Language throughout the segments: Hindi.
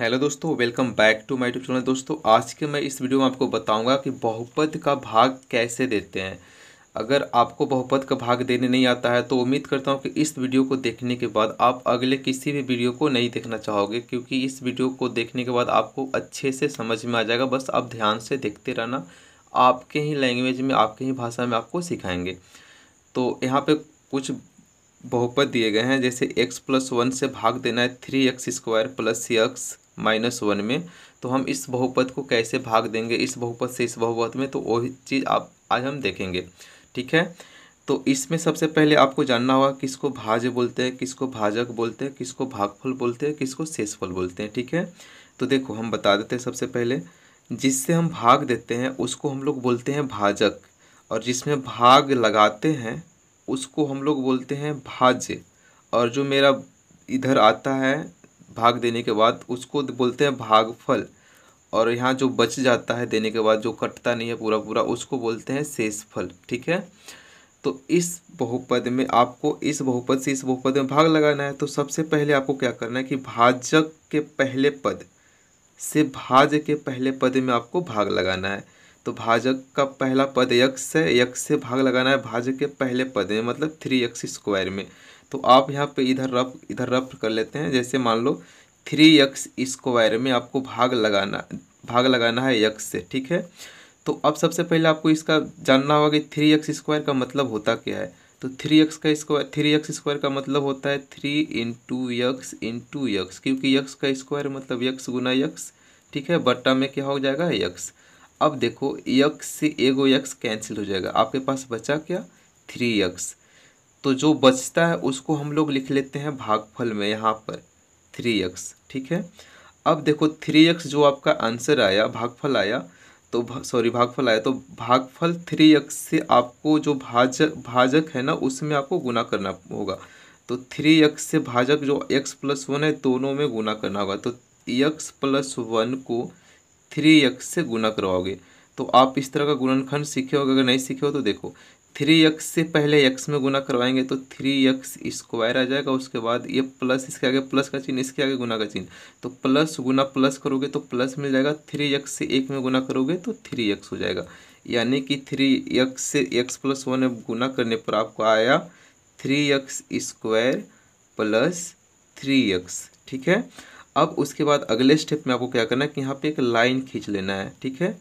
हेलो दोस्तों welcome back to my YouTube channel दोस्तों आज के मैं इस वीडियो में आपको बताऊंगा कि बहुपद का भाग कैसे देते हैं अगर आपको बहुपद का भाग देने नहीं आता है तो उम्मीद करता हूं कि इस वीडियो को देखने के बाद आप अगले किसी भी वीडियो को नहीं देखना चाहोगे क्योंकि इस वीडियो को देखने के बाद आपको अच्छे से समझ में आ जाएगा बस आप ध्यान से देखते रहना आपके ही लैंग्वेज में आपके ही भाषा में आपको सिखाएंगे तो यहाँ पर कुछ बहुपद दिए गए हैं जैसे एक्स प्लस वन से भाग देना है three X square plus X minus one में तो हम इस बहुपद को कैसे भाग देंगे इस बहुपद से इस बहुपद में तो वही चीज़ आप आज हम देखेंगे ठीक है तो इसमें सबसे पहले आपको जानना होगा किसको भाज्य बोलते हैं किसको भाजक बोलते हैं किसको भागफल बोलते हैं किसको शेषफल बोलते हैं ठीक है तो देखो हम बता देते हैं सबसे पहले जिससे हम भाग देते हैं उसको हम लोग बोलते हैं भाजक और जिसमें भाग लगाते हैं उसको हम लोग बोलते हैं भाज्य और जो मेरा इधर आता है भाग देने के बाद उसको बोलते हैं भागफल और यहाँ जो बच जाता है देने के बाद जो कटता नहीं है पूरा पूरा उसको बोलते हैं शेषफल ठीक है तो इस बहुपद में आपको इस बहुपद से इस बहुपद में भाग लगाना है तो सबसे पहले आपको क्या करना है कि भाजक के पहले पद से भाज के पहले पद में आपको भाग लगाना है तो भाजक का पहला पद यक्ष है यक्ष से भाग लगाना है भाजक के पहले पद में मतलब थ्री यक्स स्क्वायर में तो आप यहाँ पे इधर रफ इधर रफ कर लेते हैं जैसे मान लो थ्री यक्स स्क्वायर में आपको भाग लगाना भाग लगाना है यक्स से ठीक है तो अब सबसे पहले आपको इसका जानना होगा कि थ्री एक्स स्क्वायर का मतलब होता क्या है तो थ्री एक्स का स्क्वायर थ्री एक्स स्क्वायर का मतलब होता है three into x into X क्योंकि यक्स का स्क्वायर मतलब यक्स गुना यक्स ठीक है बट्टा में क्या हो जाएगा यक्स अब देखो यक्स से एगो यक्स कैंसिल हो जाएगा आपके पास बचा क्या थ्री यक्स तो जो बचता है उसको हम लोग लिख लेते हैं भागफल में यहाँ पर थ्री एक्स ठीक है अब देखो थ्री एक्स जो आपका आंसर आया भागफल आया तो भा, सॉरी भागफल आया तो भागफल थ्री एक्स से आपको जो भाज भाजक है ना उसमें आपको गुना करना होगा तो थ्री एक्स से भाजक जो एक्स प्लस वन है दोनों में गुना करना होगा तो एक्स प्लस वन को थ्री एक्स से गुना करवाओगे तो आप इस तरह का गुणनखंड सीखे होगा अगर नहीं सीखे हो तो देखो थ्री एक्स से पहले एक्स में गुना करवाएंगे तो थ्री एक्स स्क्वायर आ जाएगा उसके बाद ये प्लस इसके आगे प्लस का चिन्ह इसके आगे गुना का चिन्ह तो प्लस गुना प्लस करोगे तो प्लस मिल जाएगा थ्री एक्स से एक में गुना करोगे तो थ्री एक्स हो जाएगा यानी कि थ्री एक्स से एक्स प्लस वन गुना करने पर आपको आया three X square plus three X ठीक है अब उसके बाद अगले स्टेप में आपको क्या करना है कि यहाँ पर एक लाइन खींच लेना है ठीक है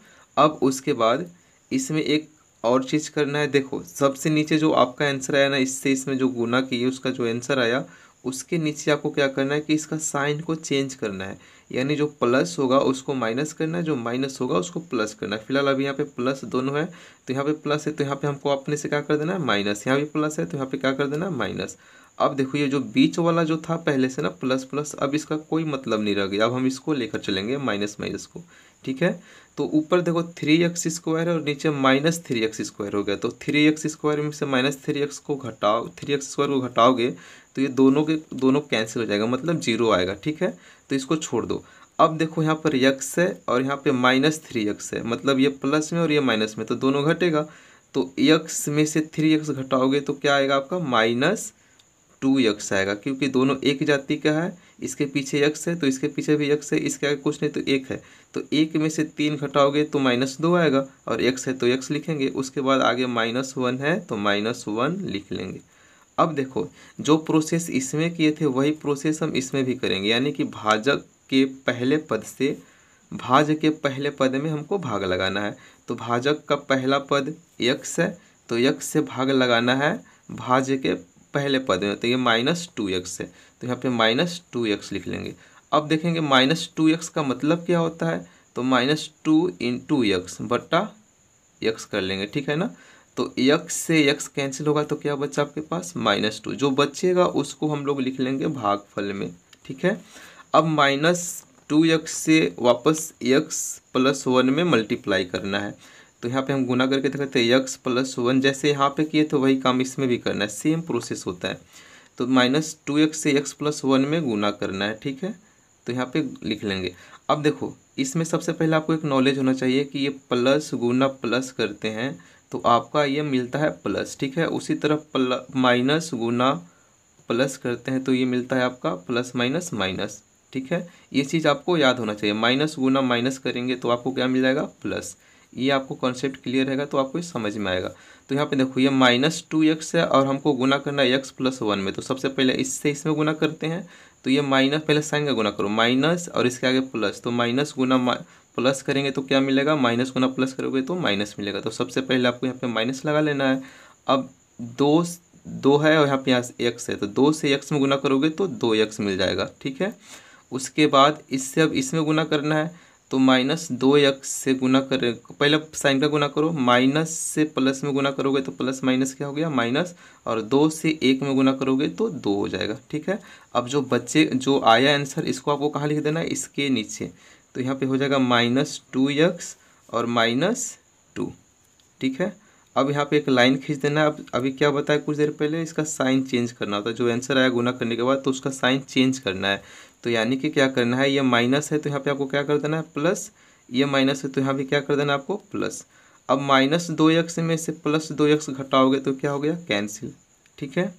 अब उसके बाद इसमें एक और चीज़ करना है देखो सबसे नीचे जो आपका आंसर आया ना इससे इसमें जो गुना किए उसका जो आंसर आया उसके नीचे आपको क्या करना है कि इसका साइन को चेंज करना है यानी जो प्लस होगा उसको माइनस करना है जो माइनस होगा उसको प्लस करना है फिलहाल अभी यहाँ पे प्लस दोनों है तो यहाँ पे प्लस है तो यहाँ पे हमको अपने से क्या कर देना है माइनस यहाँ भी प्लस है तो यहाँ पे क्या कर देना है माइनस अब देखो ये जो बीच वाला जो था पहले से ना प्लस प्लस अब इसका कोई मतलब नहीं रह गया अब हम इसको लेकर चलेंगे माइनस माइनस को ठीक है तो ऊपर देखो थ्री एक्स स्क्वायर है और नीचे माइनस थ्री एक्स स्क्वायर हो गया तो थ्री एक्स स्क्वायर में से माइनस थ्री एक्स को घटाओ थ्री एक्स स्क्वायर को घटाओगे तो ये दोनों के दोनों कैंसिल हो जाएगा मतलब जीरो आएगा ठीक है तो इसको छोड़ दो अब देखो यहाँ पर यक्स है और यहाँ पर माइनस थ्री एक्स है मतलब ये प्लस में और ये माइनस में तो दोनों घटेगा तो यक्स में से थ्री एक्स घटाओगे तो क्या आएगा आपका माइनस टू यक्स आएगा क्योंकि दोनों एक जाति का है इसके पीछे यक्स है तो इसके पीछे भी यक्स है इसके आगे कुछ नहीं तो एक है तो एक में से तीन घटाओगे तो माइनस दो आएगा और यक्स है तो यक्स लिखेंगे उसके बाद आगे माइनस वन है तो माइनस वन लिख लेंगे अब देखो जो प्रोसेस इसमें किए थे वही प्रोसेस हम इसमें भी करेंगे यानी कि भाजक के पहले पद से भाज के पहले पद में हमको भाग लगाना है तो भाजक का पहला पद यक्स है तो यक्स से भाग लगाना है भाज्य के पहले पद में तो ये माइनस टू एक्स है तो यहाँ पे माइनस टू एक्स लिख लेंगे अब देखेंगे माइनस टू एक्स का मतलब क्या होता है तो minus two into x बट्टा एक्स कर लेंगे ठीक है ना तो एक से यक्स कैंसिल होगा तो क्या बच्चा आपके पास माइनस टू जो बचेगा उसको हम लोग लिख लेंगे भागफल में ठीक है अब माइनस टू एक्स से वापस एक्स प्लस वन में मल्टीप्लाई करना है तो यहाँ पे हम गुना करके देख सकते हैं यक्स प्लस वन जैसे यहाँ पे किए तो वही काम इसमें भी करना है सेम प्रोसेस होता है तो माइनस टू एक्स से एक्स प्लस वन में गुना करना है ठीक है तो यहाँ पे लिख लेंगे अब देखो इसमें सबसे पहले आपको एक नॉलेज होना चाहिए कि ये प्लस गुना प्लस करते हैं तो आपका ये मिलता है प्लस ठीक है उसी तरह माइनस गुना प्लस करते हैं तो ये मिलता है आपका प्लस माइनस माइनस ठीक है ये चीज़ आपको याद होना चाहिए माइनस गुना माइनस करेंगे तो आपको क्या मिल जाएगा प्लस ये आपको कॉन्सेप्ट क्लियर रहेगा तो आपको ये समझ में आएगा तो यहाँ पे देखो ये माइनस टू एक्स है और हमको गुना करना है एक्स प्लस वन में तो सबसे पहले इससे इसमें गुना करते हैं तो ये माइनस पहले साइन का गुना करो माइनस और इसके आगे प्लस तो माइनस गुना प्लस करेंगे तो क्या मिलेगा माइनस गुना प्लस करोगे तो माइनस मिलेगा तो सबसे पहले आपको यहाँ पे माइनस लगा लेना है अब दो दो है और यहाँ पे यहाँ एक्स है तो दो से एक्स में गुना करोगे तो दो एक्स मिल जाएगा ठीक है उसके बाद इससे अब इसमें गुना करना है तो माइनस दो एक्स से गुना कर पहले साइन का गुना करो माइनस से प्लस में गुना करोगे तो प्लस माइनस क्या हो गया माइनस और दो से एक में गुना करोगे तो दो हो जाएगा ठीक है अब जो बच्चे जो आया आंसर इसको आपको कहाँ लिख देना है इसके नीचे तो यहाँ पे हो जाएगा माइनस टू एक्स और माइनस टू ठीक है अब यहाँ पे एक लाइन खींच देना है अब अभी क्या बताया कुछ देर पहले इसका साइन चेंज करना होता है जो आंसर आया गुना करने के बाद तो उसका साइन चेंज करना है तो यानी कि क्या करना है ये माइनस है तो यहाँ पे आपको क्या कर देना है प्लस ये माइनस है तो यहाँ भी क्या कर देना आपको प्लस अब माइनस दो एक्स में से प्लस दो एक्स घटाओगे तो क्या हो गया कैंसिल ठीक है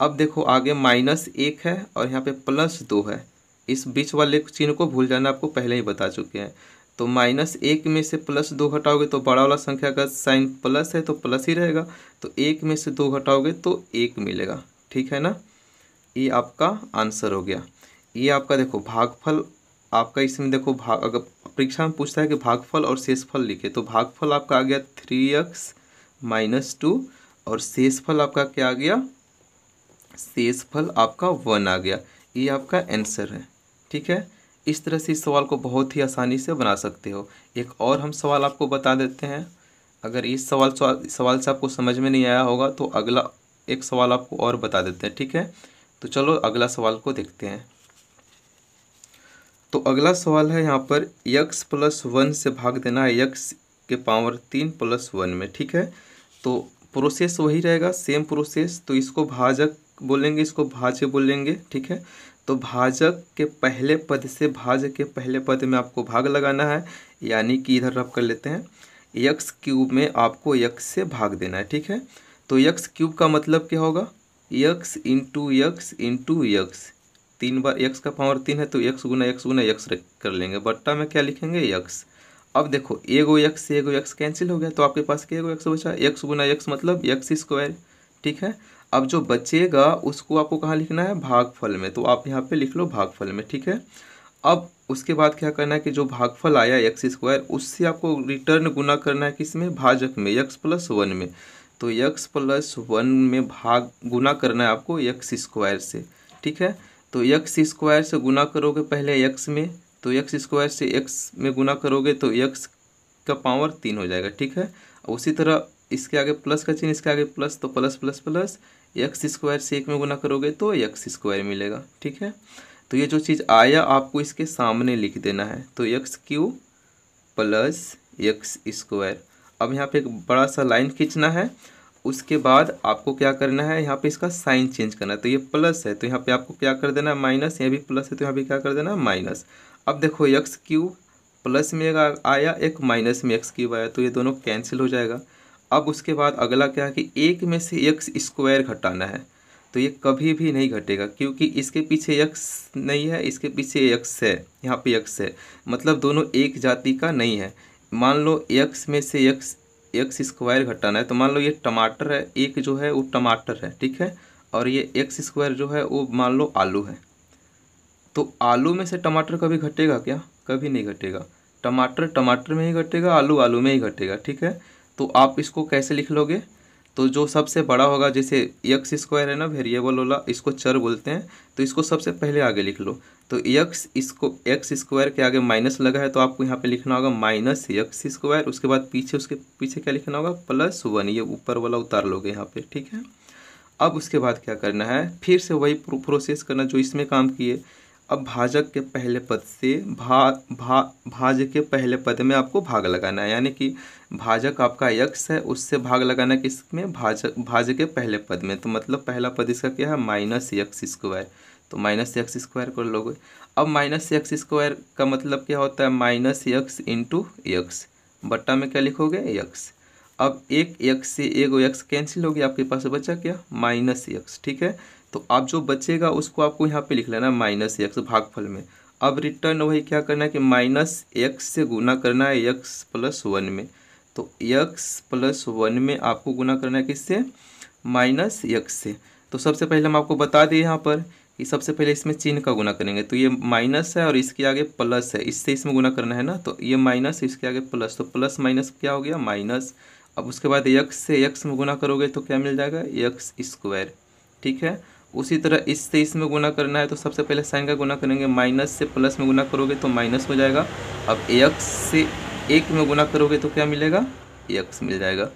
अब देखो आगे माइनस एक है और यहाँ पे प्लस दो है इस बीच वाले चिन्ह को भूल जाना आपको पहले ही बता चुके हैं तो माइनस एक में से प्लस दो घटाओगे तो बड़ा वाला संख्या का साइन प्लस है तो प्लस ही रहेगा तो एक में से दो घटाओगे तो एक मिलेगा ठीक है ना ये आपका आंसर हो गया ये आपका देखो भागफल आपका इसमें देखो भाग अगर परीक्षा में पूछता है कि भागफल और शेषफल लिखे तो भागफल आपका आ गया थ्री एक्स माइनस टू और शेषफल आपका क्या आ गया शेषफल आपका वन आ गया ये आपका आंसर है ठीक है इस तरह से इस सवाल को बहुत ही आसानी से बना सकते हो एक और हम सवाल आपको बता देते हैं अगर इस सवाल सवाल से आपको समझ में नहीं आया होगा तो अगला एक सवाल आपको और बता देते हैं ठीक है तो चलो अगला सवाल को देखते हैं तो अगला सवाल है यहाँ पर यक्स प्लस वन से भाग देना है यक्स के पावर तीन प्लस वन में ठीक है तो प्रोसेस वही रहेगा सेम प्रोसेस तो इसको भाजक बोलेंगे इसको भाज्य बोलेंगे ठीक है तो भाजक के पहले पद से भाजक के पहले पद में आपको भाग लगाना है यानी कि इधर रब कर लेते हैं यक्स क्यूब में आपको यक्स से भाग देना है ठीक है तो यक्स क्यूब का मतलब क्या होगा x into x into x तीन बार यक्स का पावर तीन है तो यक्स गुना यक्स गुना यक्स कर लेंगे बट्टा में क्या लिखेंगे यक्स अब देखो एगो यक्स से एगो यक्स कैंसिल हो गया तो आपके पास एगो यक्स बचा यक्स गुना यक्स मतलब यक्स स्क्वायर ठीक है अब जो बचेगा उसको आपको कहाँ लिखना है भागफल में तो आप यहाँ पे लिख लो भागफल में ठीक है अब उसके बाद क्या करना है कि जो भागफल आया एक्स स्क्वायर उससे आपको रिटर्न गुना करना है किसमें भाजक में यक्स प्लस वन में तो यक्स प्लस वन में भाग गुना करना है आपको यक्स स्क्वायर से ठीक है तो यक्स स्क्वायर से गुना करोगे पहले यक्स में तो यक्स स्क्वायर से एक में गुना करोगे तो यक्स का पावर तीन हो जाएगा ठीक है उसी तरह इसके आगे प्लस का चिन्ह इसके आगे प्लस तो plus plus plus x square से एक में गुना करोगे तो एक्स स्क्वायर मिलेगा ठीक है तो ये जो चीज़ आया आपको इसके सामने लिख देना है तो x cube plus x square अब यहाँ पे एक बड़ा सा लाइन खींचना है उसके बाद आपको क्या करना है यहाँ पे इसका साइन चेंज करना है तो ये प्लस है तो यहाँ पे आपको क्या कर देना है माइनस यहाँ भी प्लस है तो यहाँ पे क्या कर देना है माइनस अब देखो एक्स क्यू प्लस में आया एक माइनस में एक्स क्यूब आया तो ये दोनों कैंसिल हो जाएगा अब उसके बाद अगला क्या है कि एक में से यक्स स्क्वायर घटाना है तो ये कभी भी नहीं घटेगा क्योंकि इसके पीछे यक्स नहीं है इसके पीछे यक्स है यहाँ पे यक्स है मतलब दोनों एक जाति का नहीं है मान लो यक्स में से यक्स एक्स स्क्वायर घटाना है तो मान लो ये टमाटर है एक जो है वो टमाटर है ठीक है और ये एक्स स्क्वायर जो है वो मान लो आलू है तो आलू में से टमाटर कभी घटेगा क्या कभी नहीं घटेगा टमाटर टमाटर में ही घटेगा आलू आलू में ही घटेगा ठीक है तो आप इसको कैसे लिख लोगे तो जो सबसे बड़ा होगा जैसे यक्स स्क्वायर है ना वेरिएबल वाला इसको चर बोलते हैं तो इसको सबसे पहले आगे लिख लो तो यक्स इसको एक्स स्क्वायर के आगे माइनस लगा है तो आपको यहाँ पे लिखना होगा माइनस यक्स स्क्वायर उसके बाद पीछे उसके पीछे क्या लिखना होगा प्लस वन ये ऊपर वाला उतार लोगे यहाँ पर ठीक है अब उसके बाद क्या करना है फिर से वही प्रोसेस करना जो इसमें काम किए अब भाजक के पहले पद से भा भा भाज के पहले पद में आपको भाग लगाना है यानी कि भाजक आपका यक्ष है उससे भाग लगाना किस में भाजक भाज के पहले पद में तो मतलब पहला पद इसका क्या है माइनस यक्स स्क्वायर तो माइनस एक्स स्क्वायर कर लोगे अब माइनस एक्स स्क्वायर का मतलब क्या होता है माइनस यक्स इंटू यक्स बट्टा में क्या लिखोगे यक्स अब एक यक्स से एक यक्स कैंसिल हो गया आपके पास बचा क्या माइनस यक्स ठीक है तो आप जो बचेगा उसको आपको यहाँ पे लिख लेना है माइनस एक्स भागफल में अब रिटर्न वही क्या करना है कि माइनस एक्स से गुना करना है एक्स प्लस वन में तो एक्स प्लस वन में आपको गुना करना है किससे माइनस एक्स से तो सबसे पहले हम आपको बता दें यहाँ पर कि सबसे पहले इसमें चिन्ह का गुना करेंगे तो ये माइनस है और इसके आगे प्लस है इससे इसमें गुना करना है ना तो ये माइनस इसके आगे प्लस तो प्लस माइनस क्या हो गया माइनस अब उसके बाद यक्स से यक्स में गुना करोगे तो क्या मिल जाएगा यक्स स्क्वायर ठीक है उसी तरह इससे इसमें गुना करना है तो सबसे पहले साइन का गुना करेंगे माइनस से प्लस में गुना करोगे तो माइनस हो जाएगा अब एक्स से एक में गुना करोगे तो क्या मिलेगा एक्स मिल जाएगा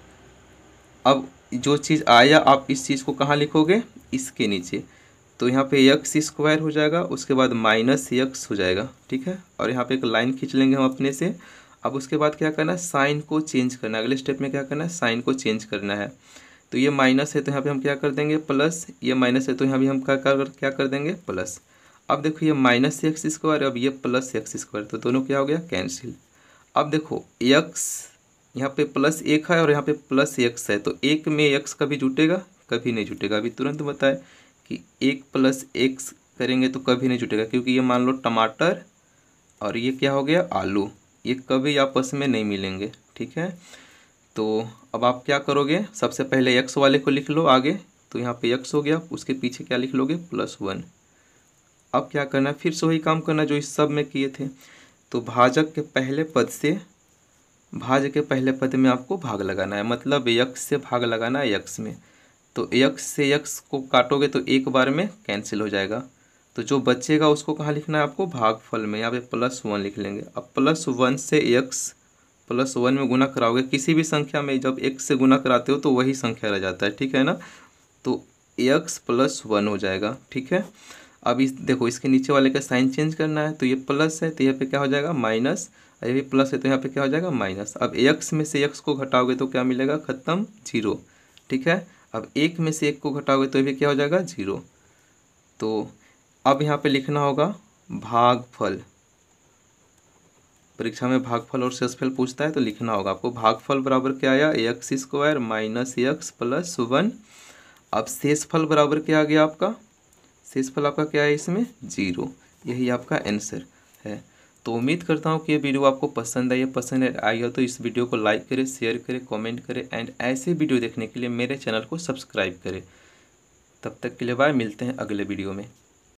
अब जो चीज़ आया आप इस चीज़ को कहाँ लिखोगे इसके नीचे तो यहाँ पे एक स्क्वायर हो जाएगा उसके बाद माइनस एक्स हो जाएगा ठीक है और यहाँ पे एक लाइन खींच लेंगे हम अपने से अब उसके बाद क्या करना है साइन को चेंज करना अगले स्टेप में क्या करना है साइन को चेंज करना है तो ये माइनस है तो यहाँ पे हम क्या कर देंगे प्लस ये माइनस है तो यहाँ भी हम क्या कर क्या कर देंगे प्लस अब देखो ये माइनस एक्स स्क्वायर अब ये प्लस एक्स स्क्वायर तो दोनों क्या हो गया कैंसिल अब देखो एक्स यहाँ पे प्लस एक है और यहाँ पे प्लस एक्स है तो एक में एक्स कभी जुटेगा कभी नहीं जुटेगा अभी तुरंत बताए कि एक प्लस एक्स करेंगे तो कभी नहीं जुटेगा क्योंकि ये मान लो टमाटर और ये क्या हो गया आलू ये कभी आपस में नहीं मिलेंगे ठीक है तो अब आप क्या करोगे सबसे पहले एक्स वाले को लिख लो आगे तो यहाँ पे एक्स हो गया उसके पीछे क्या लिख लोगे प्लस वन अब क्या करना फिर से वही काम करना जो इस सब में किए थे तो भाजक के पहले पद से भाज के पहले पद में आपको भाग लगाना है मतलब यक्स से भाग लगाना है यक्स में तो यक्स से यक्स को काटोगे तो एक बार में कैंसिल हो जाएगा तो जो बचेगा उसको कहाँ लिखना है आपको भागफल में यहाँ पे प्लस वन लिख लेंगे अब प्लस वन से यक्स प्लस वन में गुना कराओगे किसी भी संख्या में जब एक से गुना कराते हो तो वही संख्या रह जाता है ठीक है ना तो एक्स प्लस वन हो जाएगा ठीक है अब इस देखो इसके नीचे वाले का साइन चेंज करना है तो ये प्लस है तो यहाँ पे क्या हो जाएगा माइनस ये भी प्लस है तो यहाँ पे क्या हो जाएगा माइनस अब एक्स में से एक्स को घटाओगे तो क्या मिलेगा ख़त्म जीरो ठीक है अब एक में से एक को घटाओगे तो ये क्या हो जाएगा जीरो तो अब यहाँ पर लिखना होगा भागफल परीक्षा में भागफल और शेषफल पूछता है तो लिखना होगा आपको भागफल बराबर क्या आया x square minus x plus one अब शेषफल बराबर क्या आ गया आपका शेषफल आपका क्या है इसमें जीरो यही आपका आंसर है तो उम्मीद करता हूँ कि ये वीडियो आपको पसंद आई है पसंद आई हो तो इस वीडियो को लाइक करें शेयर करें कॉमेंट करें एंड ऐसे वीडियो देखने के लिए मेरे चैनल को सब्सक्राइब करें तब तक के लिए बाय मिलते हैं अगले वीडियो में